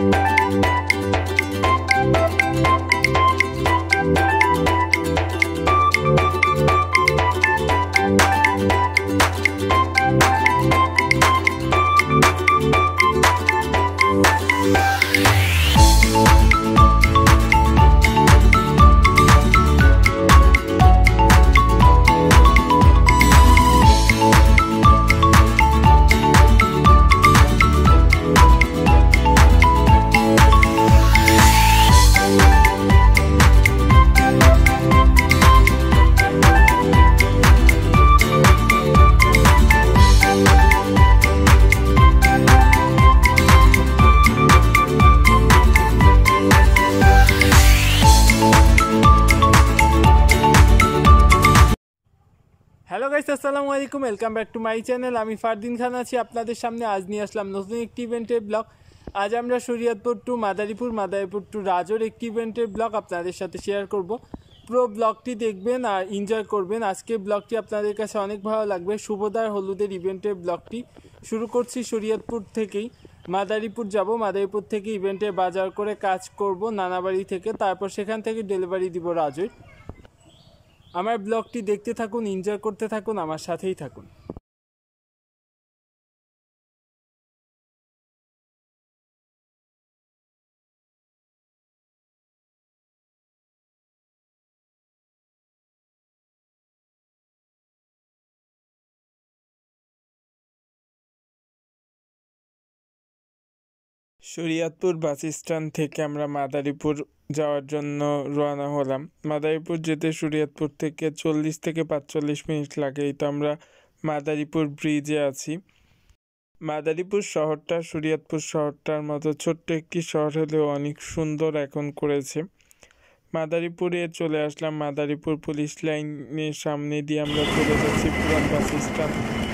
Música আলাইকুম welcome back to my channel আমি ফারদিন খান আছি আপনাদের সামনে আজ নিয়ে আসলাম নতুন একটি ইভেন্টের ব্লগ আজ আমরা শরিয়াতপুর টু মাদারীপুর মাদারীপুর টু রাজোর একটি ইভেন্টের ব্লগ আপনাদের সাথে শেয়ার করব পুরো ব্লগটি দেখবেন আর এনজয় করবেন আজকে ব্লগটি আপনাদের কাছে অনেক ভালো লাগবে শুভদার হলুদের ইভেন্টের ব্লগটি শুরু করছি শরিয়াতপুর থেকেই মাদারীপুর যাব মাদারীপুর থেকে ইভেন্টে বাজার করে কাজ করব নানাবাড়ি থেকে তারপর সেখান থেকে ডেলিভারি দিব রাজোয় আমার ব্লগটি দেখতে থাকুন এনজয় করতে থাকুন আমার সাথেই থাকুন শরিয়াতপুর বাস স্ট্যান্ড থেকে আমরা মাদারীপুর যাওয়ার জন্য রওনা হলাম মাদারীপুর যেতে শরিয়াতপুর থেকে চল্লিশ থেকে পাঁচচল্লিশ মিনিট লাগে এই তো আমরা মাদারীপুর ব্রিজে আছি মাদারীপুর শহরটা শরিয়াতপুর শহরটার মতো ছোট্ট একটি শহর হলেও অনেক সুন্দর এখন করেছে মাদারীপুরে চলে আসলাম মাদারীপুর পুলিশ লাইনের সামনে দিয়ে আমরা চলে যাচ্ছি পুরান বাস স্ট্যান্ড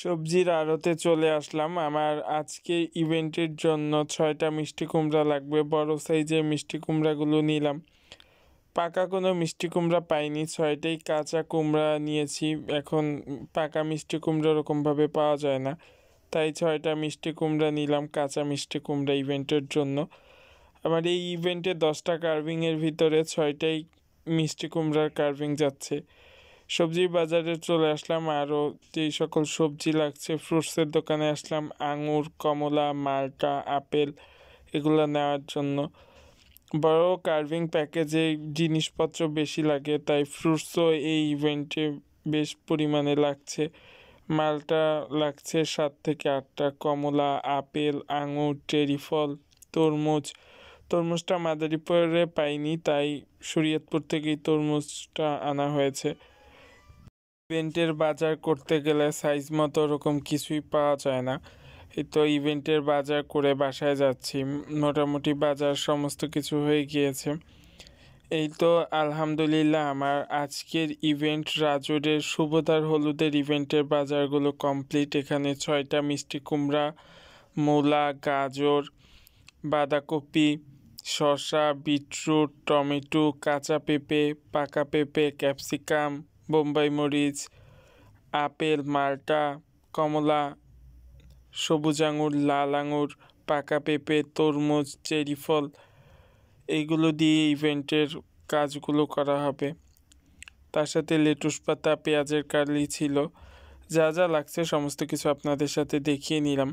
সবজির আড়তে চলে আসলাম আমার আজকে ইভেন্টের জন্য ছয়টা মিষ্টি কুমড়া লাগবে বড় সাইজের মিষ্টি কুমড়াগুলো নিলাম পাকা কোনো মিষ্টি কুমড়া পাইনি ছয়টাই কাঁচা কুমড়া নিয়েছি এখন পাকা মিষ্টি কুমড়া ওরকমভাবে পাওয়া যায় না তাই ছয়টা মিষ্টি কুমড়া নিলাম কাঁচা মিষ্টি কুমড়া ইভেন্টের জন্য আমার এই ইভেন্টে দশটা কার্ভিংয়ের ভিতরে ছয়টাই মিষ্টি কুমড়ার কার্ভিং যাচ্ছে সবজি বাজারে চলে আসলাম আরও যেই সকল সবজি লাগছে ফ্রুটসের দোকানে আসলাম আঙুর কমলা মালটা আপেল এগুলো নেওয়ার জন্য বড় কার্ভিং প্যাকেজে জিনিসপত্র বেশি লাগে তাই ফ্রুটসও এই ইভেন্টে বেশ পরিমাণে লাগছে মালটা লাগছে সাত থেকে আটটা কমলা আপেল আঙুর টেরিফল তরমুজ তরমুজটা মাদারীপুরে পাইনি তাই শরীয়তপুর থেকেই তরমুজটা আনা হয়েছে ইভেন্টের বাজার করতে গেলে সাইজ মতো ওরকম কিছুই পাওয়া যায় না তো ইভেন্টের বাজার করে বাসায় যাচ্ছি মোটামুটি বাজার সমস্ত কিছু হয়ে গিয়েছে এই তো আলহামদুলিল্লাহ আমার আজকের ইভেন্ট রাজুরের শুভদার হলুদের ইভেন্টের বাজারগুলো কমপ্লিট এখানে ছয়টা মিষ্টি কুমড়া মূলা গাজর বাঁধাকপি শসা বিটরুট টমেটো কাঁচা পেঁপে পাকা পেঁপে ক্যাপসিকাম বোম্বাই মরিচ আপেল মাল্টা কমলা সবুজ আঙুর লাল আঙুর পাকা পেঁপে তরমুজ চেরি ফল এইগুলো দিয়ে ইভেন্টের কাজগুলো করা হবে তার সাথে লেটুস পাতা পেঁয়াজের কার্লি ছিল যা যা লাগছে সমস্ত কিছু আপনাদের সাথে দেখিয়ে নিলাম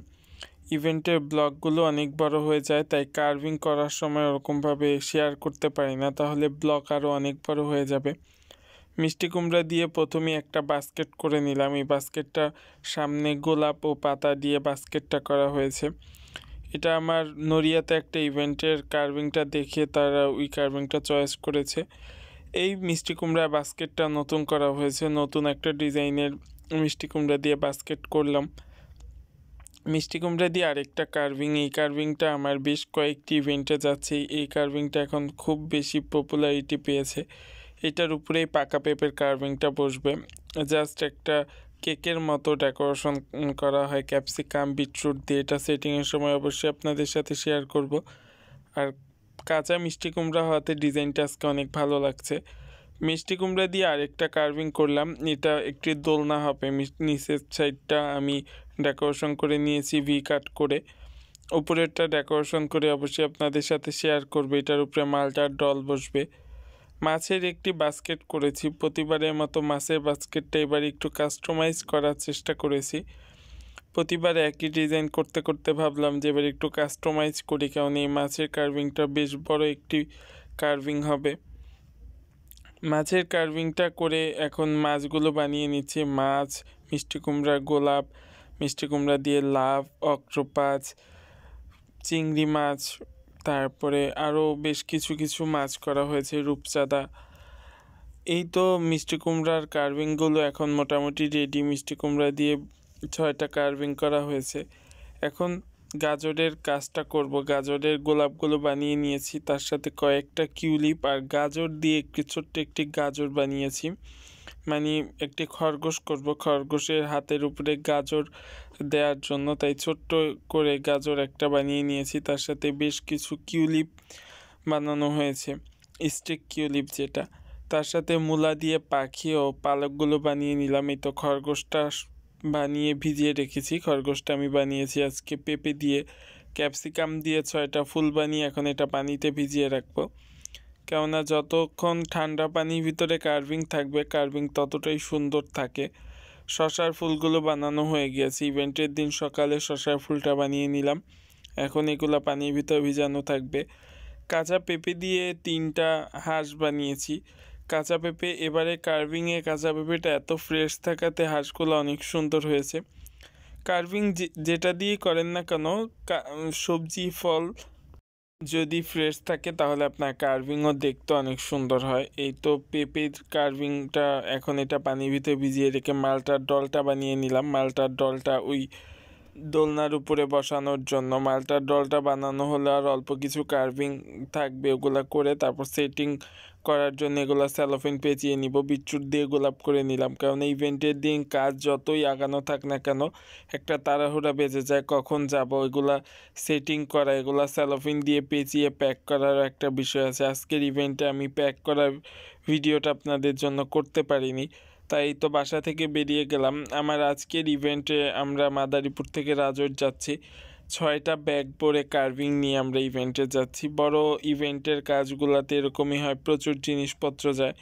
ইভেন্টের ব্লগগুলো অনেক বড় হয়ে যায় তাই কার্ভিং করার সময় ওরকমভাবে শেয়ার করতে পারি না তাহলে ব্লগ আরও অনেক বড় হয়ে যাবে মিষ্টি কুমড়া দিয়ে প্রথমে একটা বাস্কেট করে নিলাম এই বাস্কেটটা সামনে গোলাপ ও পাতা দিয়ে বাস্কেটটা করা হয়েছে এটা আমার নড়িয়াতে একটা ইভেন্টের কার্ভিংটা দেখে তারা ওই কার্ভিংটা চয়েস করেছে এই মিষ্টি কুমড়া বাস্কেটটা নতুন করা হয়েছে নতুন একটা ডিজাইনের মিষ্টি কুমড়া দিয়ে বাস্কেট করলাম মিষ্টি কুমড়া দিয়ে আরেকটা কার্ভিং এই কার্ভিংটা আমার বেশ কয়েকটি ইভেন্টে যাচ্ছে এই কার্ভিংটা এখন খুব বেশি পপুলারিটি পেয়েছে এটার উপরেই পাকা পেঁপের কার্ভিংটা বসবে জাস্ট একটা কেকের মতো ডেকোরেশন করা হয় ক্যাপসিকাম বিটরুট দিয়ে এটা সেটিংয়ের সময় অবশ্যই আপনাদের সাথে শেয়ার করব আর কাঁচা মিষ্টি কুমড়া হওয়াতে ডিজাইনটা আজকে অনেক ভালো লাগছে মিষ্টি কুমড়া দিয়ে আরেকটা কার্ভিং করলাম এটা একটি দোলনা হবে নিচের সাইডটা আমি ডেকোরেশন করে নিয়েছি ভি কাট করে উপরেরটা ডেকোরেশন করে অবশ্যই আপনাদের সাথে শেয়ার করবে এটার উপরে মালটার ডল বসবে মাছের একটি বাস্কেট করেছি প্রতিবারের মতো মাছের বাস্কেটটা এবার একটু কাস্টমাইজ করার চেষ্টা করেছি প্রতিবার একই ডিজাইন করতে করতে ভাবলাম যে এবার একটু কাস্টমাইজ করি কারণ এই মাছের কার্ভিংটা বেশ বড় একটি কার্ভিং হবে মাছের কার্ভিংটা করে এখন মাছগুলো বানিয়ে নিচ্ছে মাছ মিষ্টি কুমড়ার গোলাপ মিষ্টি কুমড়া দিয়ে লাভ অক্টোপাছ চিংড়ি মাছ তারপরে আরও বেশ কিছু কিছু মাছ করা হয়েছে রূপচাঁদা এই তো মিষ্টি কুমড়ার কার্ভিংগুলো এখন মোটামুটি রেডি মিষ্টি কুমড়া দিয়ে ছয়টা কার্ভিং করা হয়েছে এখন গাজরের কাজটা করব গাজরের গোলাপগুলো বানিয়ে নিয়েছি তার সাথে কয়েকটা কিউলিপ আর গাজর দিয়ে একটি ছোট্ট একটি গাজর বানিয়েছি মানে একটি খরগোশ করব খরগোশের হাতের উপরে গাজর দেওয়ার জন্য তাই ছোট্ট করে গাজর একটা বানিয়ে নিয়েছি তার সাথে বেশ কিছু কিউলিপ বানানো হয়েছে স্টিক কিউলিপ যেটা তার সাথে মূলা দিয়ে পাখি ও পালকগুলো বানিয়ে নিলাম এই তো খরগোশটা বানিয়ে ভিজিয়ে রেখেছি খরগোশটা আমি বানিয়েছি আজকে পেঁপে দিয়ে ক্যাপসিকাম দিয়ে ছয়টা ফুল বানিয়ে এখন এটা পানিতে ভিজিয়ে রাখবো কেননা যতক্ষণ ঠান্ডা পানির ভিতরে কার্ভিং থাকবে কার্ভিং ততটাই সুন্দর থাকে শশার ফুলগুলো বানানো হয়ে গিয়েছে ইভেন্টের দিন সকালে শশার ফুলটা বানিয়ে নিলাম এখন এগুলো পানির ভিতরে ভিজানো থাকবে কাঁচা পেঁপে দিয়ে তিনটা হাঁস বানিয়েছি কাঁচা পেঁপে এবারে কার্ভিংয়ে কাঁচা পেঁপেটা এত ফ্রেশ থাকাতে হাঁসগুলো অনেক সুন্দর হয়েছে কার্ভিং যেটা দিয়ে করেন না কেন সবজি ফল যদি ফ্রেশ থাকে তাহলে আপনার কার্ভিংও দেখতে অনেক সুন্দর হয় এই তো পেঁপের কার্ভিংটা এখন এটা পানির ভিতরে ভিজিয়ে রেখে মালটার ডলটা বানিয়ে নিলাম মালটার ডলটা ওই দোলনার উপরে বসানোর জন্য মালটার ডলটা বানানো হলে আর অল্প কিছু কার্ভিং থাকবে ওগুলো করে তারপর সেটিং করার জন্য এগুলো স্যালোফিন পেঁচিয়ে নিব বিচ্ছুট দিয়ে গোলাপ করে নিলাম কারণ ইভেন্টের দিন কাজ যতই আগানো থাক না কেন একটা তাড়াহুড়া বেজে যায় কখন যাব এগুলা সেটিং করা এগুলা স্যালোফিন দিয়ে পেঁচিয়ে প্যাক করার একটা বিষয় আছে আজকের ইভেন্টে আমি প্যাক করার ভিডিওটা আপনাদের জন্য করতে পারিনি তাই তো বাসা থেকে বেরিয়ে গেলাম আমার আজকের ইভেন্টে আমরা মাদারীপুর থেকে রাজর যাচ্ছি ছয়টা ব্যাগ পরে কার্ভিং নিয়ে আমরা ইভেন্টে যাচ্ছি বড় ইভেন্টের কাজগুলোতে এরকমই হয় প্রচুর জিনিসপত্র যায়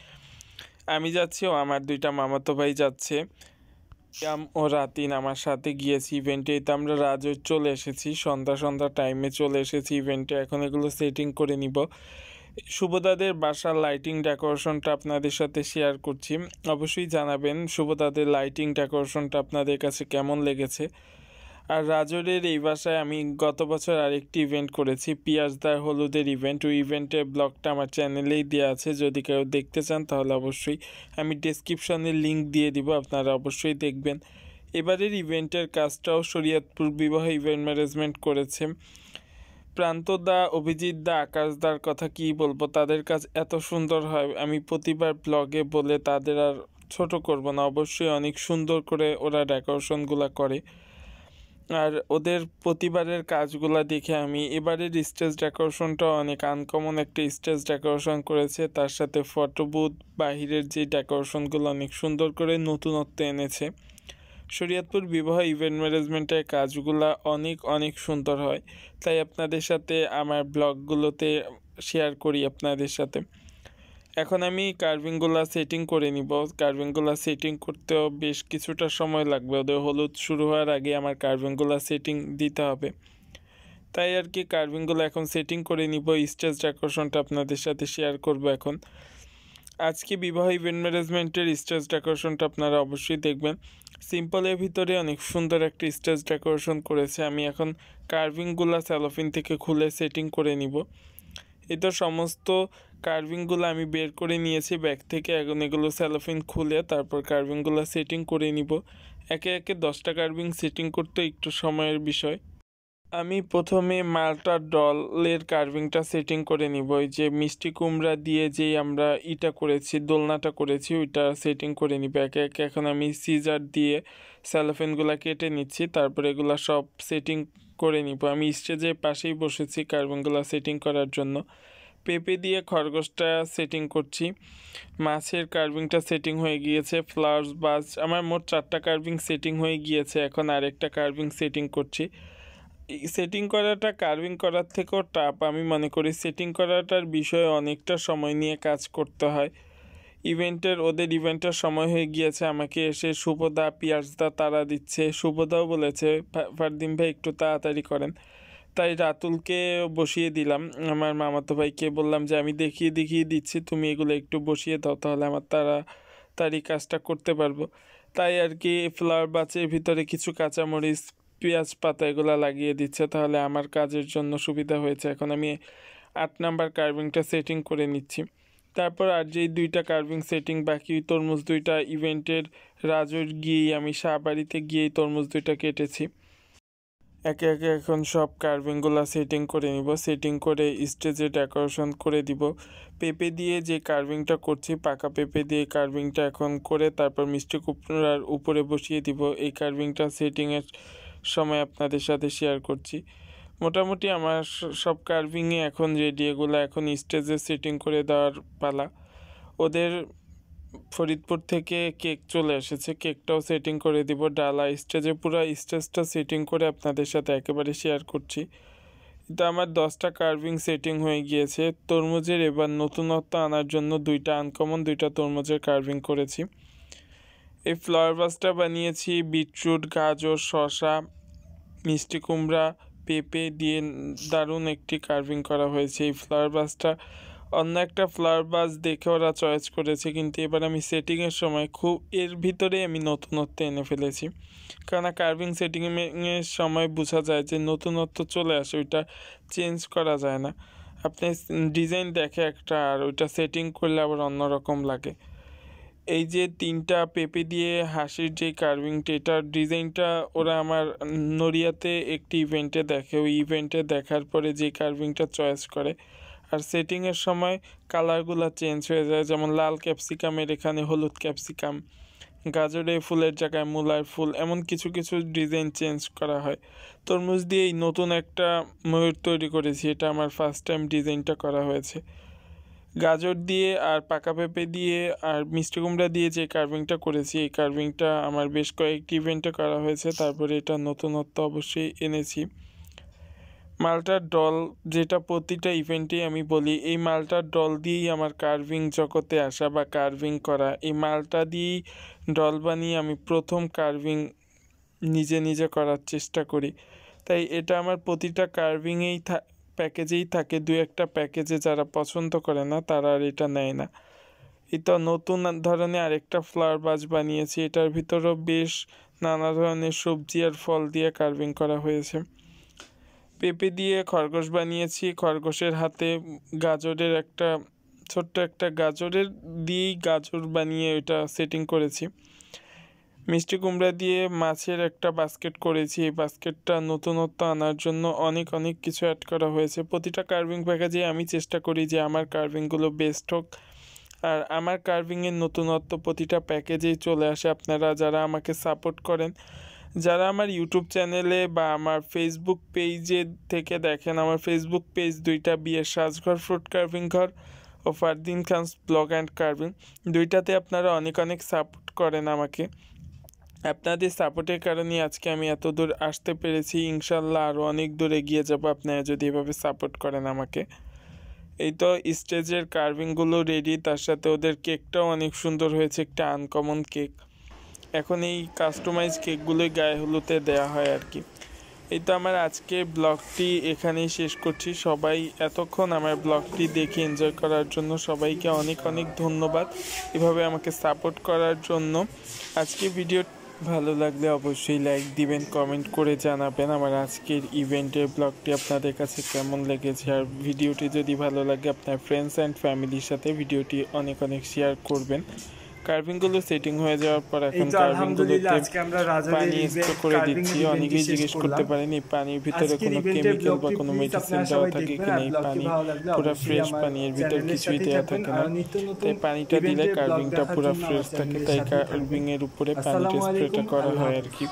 আমি যাচ্ছি ও আমার দুইটা মামাতো ভাই যাচ্ছে ও রাতিন আমার সাথে গিয়েছি ইভেন্টে তো আমরা রাজর চলে এসেছি সন্ধ্যা সন্ধ্যা টাইমে চলে এসেছি ইভেন্টে এখন এগুলো সেটিং করে নিব শুভদাদের বাসার লাইটিং ডেকোরেশনটা আপনাদের সাথে শেয়ার করছি অবশ্যই জানাবেন শুভদাদের লাইটিং ডেকোরেশনটা আপনাদের কাছে কেমন লেগেছে আর রাজরের এই বাসায় আমি গত বছর আরেকটি ইভেন্ট করেছি পিয়াজদার হলুদের ইভেন্ট ওই ইভেন্টের ব্লগটা আমার চ্যানেলেই দেওয়া আছে যদি কেউ দেখতে চান তাহলে অবশ্যই আমি ডিসক্রিপশানে লিঙ্ক দিয়ে দিব আপনারা অবশ্যই দেখবেন এবারের ইভেন্টের কাজটাও শরীয়তপুর বিবাহ ইভেন্ট ম্যানেজমেন্ট করেছে প্রান্তদা অভিজিৎ দা আকাশ দার কথা কি বলবো তাদের কাজ এত সুন্দর হয় আমি প্রতিবার ব্লগে বলে তাদের আর ছোট করব না অবশ্যই অনেক সুন্দর করে ওরা ডেকোরেশনগুলো করে আর ওদের প্রতিবারের কাজগুলো দেখে আমি এবারের স্টেজ ডেকোরেশনটা অনেক আনকমন একটা স্টেজ ডেকোরেশন করেছে তার সাথে ফটো বুথ বাহিরের যে ডেকোরেশনগুলো অনেক সুন্দর করে নতুনত্ব এনেছে শরীয়তপুর বিবাহ ইভেন্ট ম্যানেজমেন্টের কাজগুলো অনেক অনেক সুন্দর হয় তাই আপনাদের সাথে আমার ব্লগগুলোতে শেয়ার করি আপনাদের সাথে এখন আমি কার্ভিংগুলা সেটিং করে নিব কার্ভিংগুলা সেটিং করতেও বেশ কিছুটা সময় লাগবে ওদের হলুদ শুরু হওয়ার আগে আমার কার্ভিংগুলা সেটিং দিতে হবে তাই আর কি কার্ভিংগুলো এখন সেটিং করে নিব স্টেজ ডেকোরেশনটা আপনাদের সাথে শেয়ার করব এখন আজকে বিবাহ ইভেন্ট ম্যানেজমেন্টের স্টেজ ডেকোরেশনটা আপনারা অবশ্যই দেখবেন সিম্পলের ভিতরে অনেক সুন্দর একটা স্টেজ ডেকোরেশন করেছে আমি এখন কার্ভিংগুলো স্যালোফিন থেকে খুলে সেটিং করে নিব এই তো সমস্ত কার্ভিংগুলো আমি বের করে নিয়েছি ব্যাগ থেকে এখন এগুলো স্যালোফিন খুলে তারপর কার্ভিংগুলো সেটিং করে নিব একে একে দশটা কার্ভিং সেটিং করতে একটু সময়ের বিষয় আমি প্রথমে মালটার ডলের কার্ভিংটা সেটিং করে নিব ওই যে মিষ্টি কুমড়া দিয়ে যে আমরা ইটা করেছি দোলনাটা করেছি ওইটা সেটিং করে নিব একে একে এখন আমি সিজার দিয়ে স্যালোফেনগুলো কেটে নিচ্ছি তারপরে এগুলো সব সেটিং করে নিব আমি স্টেজের পাশেই বসেছি কার্ভিংগুলো সেটিং করার জন্য পেঁপে দিয়ে খরগোশটা সেটিং করছি মাছের কার্ভিংটা সেটিং হয়ে গিয়েছে ফ্লাওয়ার্স বাস আমার মোট চারটা কার্ভিং সেটিং হয়ে গিয়েছে এখন আরেকটা কার্ভিং সেটিং করছি সেটিং করাটা কার্ভিং করার থেকেও টাপ আমি মনে করি সেটিং করাটার বিষয়ে অনেকটা সময় নিয়ে কাজ করতে হয় ইভেন্টের ওদের ইভেন্টের সময় হয়ে গিয়েছে আমাকে এসে শুভদা পিয়াজদা তারা দিচ্ছে শুভদাও বলেছে ফারদিন ভাই একটু তাড়াতাড়ি করেন তাই রাতুলকে বসিয়ে দিলাম আমার মামাতো ভাইকে বললাম যে আমি দেখিয়ে দেখিয়ে দিচ্ছি তুমি এগুলো একটু বসিয়ে দাও তাহলে আমার তারা তারই কাজটা করতে পারবো তাই আর কি ফ্লাওয়ার বাচের ভিতরে কিছু কাঁচামরিচ পেঁয়াজ পাতা এগুলো লাগিয়ে দিচ্ছে তাহলে আমার কাজের জন্য সুবিধা হয়েছে এখন আমি আট নাম্বার কার্ভিংটা সেটিং করে নিচ্ছি তারপর আর যেই দুইটা কার্ভিং সেটিং বাকি তরমুজ দুইটা ইভেন্টের রাজুর গিয়েই আমি সাহাবাড়িতে গিয়েই তরমুজ দুইটা কেটেছি একে একে এখন সব কার্ভিংগুলো সেটিং করে নিব সেটিং করে স্টেজে ডেকোরেশন করে দিব পেঁপে দিয়ে যে কার্ভিংটা করছি পাকা পেঁপে দিয়ে কার্ভিংটা এখন করে তারপর মিষ্টি কুপড়ার উপরে বসিয়ে দিব এই কার্ভিংটা সেটিংয়ের সময় আপনাদের সাথে শেয়ার করছি মোটামুটি আমার সব কার্ভিংয়ে এখন রেডি এগুলো এখন স্টেজে সেটিং করে দেওয়ার পালা ওদের ফরিদপুর থেকে কেক চলে এসেছে কেকটাও সেটিং করে দিব ডালা স্টেজে পুরো স্টেজটা সেটিং করে আপনাদের সাথে একেবারে শেয়ার করছি তো আমার দশটা কার্ভিং সেটিং হয়ে গিয়েছে তরমুজের এবার নতুনত্ব আনার জন্য দুইটা আনকমন দুইটা তরমুজের কার্ভিং করেছি এই ফ্লাওয়ার বাসটা বানিয়েছি বিটরুট গাজর শশা মিষ্টি কুমড়া পেঁপে দিয়ে দারুণ একটি কার্ভিং করা হয়েছে এই ফ্লাওয়ার বাসটা অন্য একটা ফ্লাওয়ার বাস দেখে ওরা চয়েস করেছে কিন্তু এবার আমি সেটিংয়ের সময় খুব এর ভিতরে আমি নতুনত্ব এনে ফেলেছি কারণ কার্ভিং সেটিংয়ের সময় বোঝা যায় যে নতুনত্ব চলে আসে ওইটা চেঞ্জ করা যায় না আপনি ডিজাইন দেখে একটা আর ওইটা সেটিং করলে আবার অন্যরকম লাগে এই যে তিনটা পেপে দিয়ে হাসির যে কার্ভিংটা এটার ডিজাইনটা ওরা আমার নড়িয়াতে একটি ইভেন্টে দেখে ওই ইভেন্টে দেখার পরে যে কার্ভিংটা চয়েস করে আর সেটিংয়ের সময় কালারগুলো চেঞ্জ হয়ে যায় যেমন লাল ক্যাপসিকামের এখানে হলুদ ক্যাপসিকাম গাজরে ফুলের জায়গায় মূলার ফুল এমন কিছু কিছু ডিজাইন চেঞ্জ করা হয় তরমুজ দিয়েই নতুন একটা ময়ূর তৈরি করেছি এটা আমার ফার্স্ট টাইম ডিজাইনটা করা হয়েছে গাজর দিয়ে আর পাকা পেঁপে দিয়ে আর মিষ্টি কুমড়া দিয়ে যে কার্ভিংটা করেছি এই কার্ভিংটা আমার বেশ কয়েকটি ইভেন্টে করা হয়েছে তারপরে এটা নতুনত্ব অবশ্যই এনেছি মালটার ডল যেটা প্রতিটা ইভেন্টে আমি বলি এই মালটার ডল দিয়েই আমার কার্ভিং জগতে আসা বা কার্ভিং করা এই মালটা দিয়েই ডল বানিয়ে আমি প্রথম কার্ভিং নিজে নিজে করার চেষ্টা করি তাই এটা আমার প্রতিটা কার্ভিংয়েই প্যাকেজেই থাকে দু একটা প্যাকেজে যারা পছন্দ করে না তারা আর এটা নেয় না এটা নতুন ধরনের আরেকটা ফ্লাওয়ার বাজ বানিয়েছি এটার ভিতরেও বেশ নানা ধরনের সবজি আর ফল দিয়ে কার্ভিং করা হয়েছে পেঁপে দিয়ে খরগোশ বানিয়েছি খরগোশের হাতে গাজরের একটা ছোট্ট একটা গাজরের দিয়েই গাজর বানিয়ে এটা সেটিং করেছি মিষ্টি কুমড়া দিয়ে মাছের একটা বাস্কেট করেছি এই বাস্কেটটা নতুনত্ব আনার জন্য অনেক অনেক কিছু অ্যাড করা হয়েছে প্রতিটা কার্ভিং প্যাকেজে আমি চেষ্টা করি যে আমার কার্ভিংগুলো বেস্ট হোক আর আমার কার্ভিংয়ের নতুনত্ব প্রতিটা প্যাকেজেই চলে আসে আপনারা যারা আমাকে সাপোর্ট করেন যারা আমার ইউটিউব চ্যানেলে বা আমার ফেসবুক পেজে থেকে দেখেন আমার ফেসবুক পেজ দুইটা বিয়ের সাজঘর ফ্রুট কার্ভিং ঘর ও Fardin Khan's blog and carving দুইটাতে আপনারা অনেক অনেক সাপোর্ট করেন আমাকে আপনাদের সাপোর্টের কারণে আজকে আমি এত দূর আসতে পেরেছি ইনশাল্লাহ আরও অনেক দূর এগিয়ে যাব আপনারা যদি এভাবে সাপোর্ট করেন আমাকে এই তো স্টেজের কার্ভিংগুলো রেডি তার সাথে ওদের কেকটাও অনেক সুন্দর হয়েছে একটা আনকমন কেক এখন এই কাস্টমাইজ কেকগুলোই গায়ে হলুতে দেয়া হয় আর কি এই তো আমার আজকে ব্লগটি এখানেই শেষ করছি সবাই এতক্ষণ আমার ব্লগটি দেখে এনজয় করার জন্য সবাইকে অনেক অনেক ধন্যবাদ এভাবে আমাকে সাপোর্ট করার জন্য আজকে ভিডিও ভালো লাগলে অবশ্যই লাইক দিবেন কমেন্ট করে জানাবেন আমার আজকের ইভেন্টের ব্লগটি আপনাদের কাছে কেমন লেগেছে আর ভিডিওটি যদি ভালো লাগে আপনার ফ্রেন্ডস অ্যান্ড ফ্যামিলির সাথে ভিডিওটি অনেক অনেক শেয়ার করবেন কার্ভিং গুলো সেটিং হয়ে যাওয়ার পর এখন কার্ভিং গুলোতে পানি স্প্রে করে দিচ্ছি অনেকেই জিজ্ঞেস করতে পারেনি পানির ভিতরে কোনো কেমিক্যাল বা কোনো মেডিসিন দেওয়া থাকে কি নেই পানি পুরো ফ্রেশ পানির এর ভিতর কিছুই দেওয়া থাকে না তাই পানিটা দিলে কার্ভিংটা পুরো ফ্রেশ থাকে তাই কার্ভিং এর উপরে পানিটা স্প্রেটা করা হয় আর কি